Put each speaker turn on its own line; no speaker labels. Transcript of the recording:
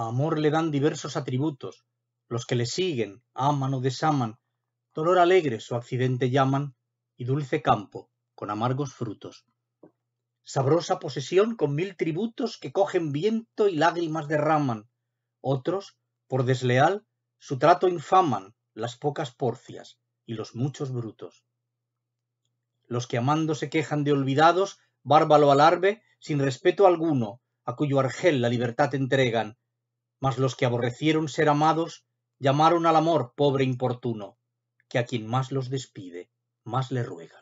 A amor le dan diversos atributos, los que le siguen, aman o desaman, dolor alegre su accidente llaman, y dulce campo, con amargos frutos. Sabrosa posesión con mil tributos que cogen viento y lágrimas derraman, otros, por desleal, su trato infaman, las pocas porcias y los muchos brutos. Los que amando se quejan de olvidados, bárbaro alarbe, sin respeto alguno, a cuyo argel la libertad entregan, mas los que aborrecieron ser amados llamaron al amor pobre importuno, que a quien más los despide, más le ruega.